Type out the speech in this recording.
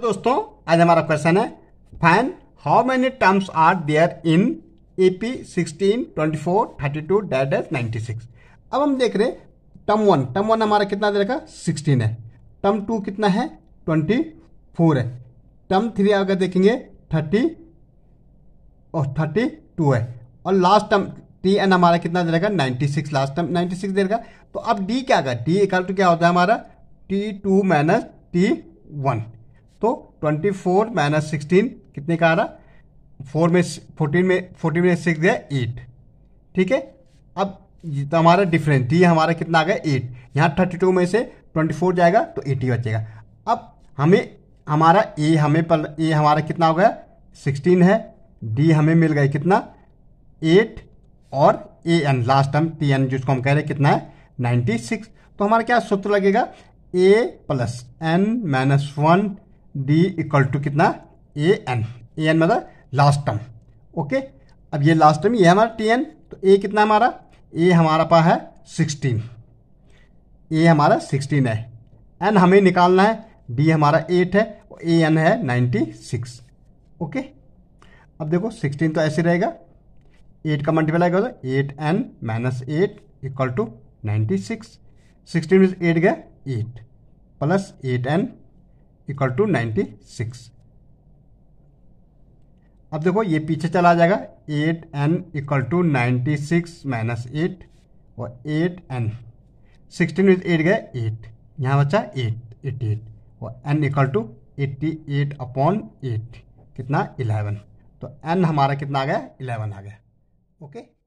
दोस्तों आज हमारा क्वेश्चन है find how many terms are there in AP P sixteen twenty four thirty two date age ninety six अब हम देख रहे हैं टर्म वन टर्म वन हमारा कितना दे रखा सिक्सटीन है टर्म टू कितना है ट्वेंटी फोर है टर्म थ्री अगर देखेंगे थर्टी और थर्टी टू है और लास्ट टर्म टी एन हमारा कितना दे रखा ninety six last term ninety six दे रखा तो अब डी क्या होगा डी इक्वल टू क्या होता है हमारा T two minus T one तो ट्वेंटी फोर माइनस सिक्सटीन कितने का आ रहा फोर में फोर्टीन में फोर्टीन में सिक्स गया एट ठीक है अब तो हमारा डिफरेंस ये हमारा कितना आ गया एट यहाँ थर्टी टू में से ट्वेंटी फोर जाएगा तो एटी बचेगा अब हमें हमारा ए हमें पर ए हमारा कितना हो गया सिक्सटीन है डी हमें मिल गया कितना एट और A N last term T N जिसको हम कह रहे हैं कितना है नाइन्टी सिक्स तो हमारा क्या सूत्र लगेगा A plus N minus one D equal to कितना ए एन ए एन मतलब लास्ट टर्म ओके अब ये लास्ट टर्म ये हमारा टी एन तो ए कितना हमारा ए हमारा पास है सिक्सटीन ए हमारा सिक्सटीन है एन हमें निकालना है डी हमारा एट है और ए एन है नाइन्टी सिक्स ओके अब देखो सिक्सटीन तो ऐसे रहेगा एट का मल्टीप्लाई करो eight N minus eight equal to ninety six sixteen eight गया eight plus eight N equal to ninety six अब देखो ये पीछे चला जाएगा eight N equal to ninety six minus eight और eight N sixteen with eight गए eight यहाँ बचा एट एट्टी एट और N equal to eighty eight upon eight कितना इलेवन तो एन हमारा कितना आ गया इलेवन आ गया ओके